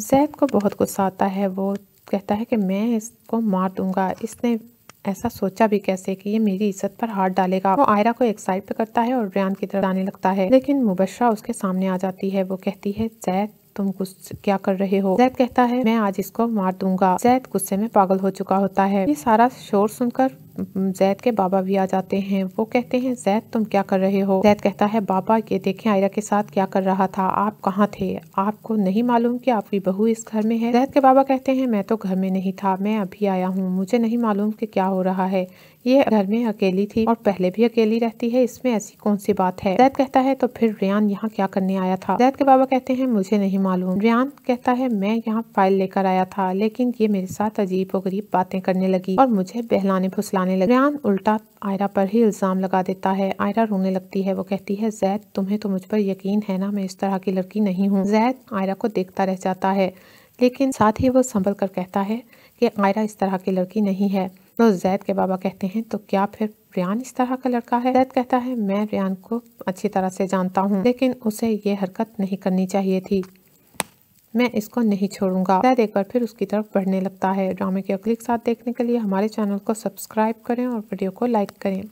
जैद को बहुत गुस्सा आता है वो कहता है कि मैं इसको मार दूंगा इसने ऐसा सोचा भी कैसे कि ये मेरी इज्जत पर हाथ डालेगा वो आयरा को एक्साइट करता है और रियान की तरफ आने लगता है लेकिन मुबशरा उसके सामने आ जाती है वो कहती है जैद तुम कुछ क्या कर रहे हो जैद कहता है मैं आज इसको मार दूंगा जैद गुस्से में पागल हो चुका होता है ये सारा शोर सुनकर जैद के बाबा भी आ जाते हैं वो कहते हैं जैद तुम क्या कर रहे हो जैद कहता है बाबा ये देखें आयरा के साथ क्या कर रहा था आप कहाँ थे आपको नहीं मालूम कि आपकी बहू इस घर में है जैद के बाबा कहते हैं मैं तो घर में नहीं था मैं अभी आया हूँ मुझे नहीं मालूम कि क्या हो रहा है ये घर में अकेली थी और पहले भी अकेली रहती है इसमें ऐसी कौन सी बात है जैद कहता है तो फिर रियान यहाँ क्या करने आया था जैद के बाबा कहते हैं मुझे नहीं मालूम रियान कहता है मैं यहाँ फाइल लेकर आया था लेकिन ये मेरे साथ अजीब और गरीब बातें करने लगी और मुझे बहलाने फुसलाने चिल्लाने लगे रियान उल्टा आयरा पर ही इल्ज़ाम लगा देता है आयरा रोने लगती है वो कहती है जैद तुम्हें तो मुझ पर यकीन है ना मैं इस तरह की लड़की नहीं हूँ जैद आयरा को देखता रह जाता है लेकिन साथ ही वो संभल कर कहता है कि आयरा इस तरह की लड़की नहीं है तो जैद के बाबा कहते हैं तो क्या फिर रियान इस तरह का लड़का है जैद कहता है मैं रियान को अच्छी तरह से जानता हूँ लेकिन उसे ये हरकत नहीं करनी चाहिए थी मैं इसको नहीं छोड़ूंगा तय देखकर फिर उसकी तरफ बढ़ने लगता है ड्रामे के अगले साथ देखने के लिए हमारे चैनल को सब्सक्राइब करें और वीडियो को लाइक करें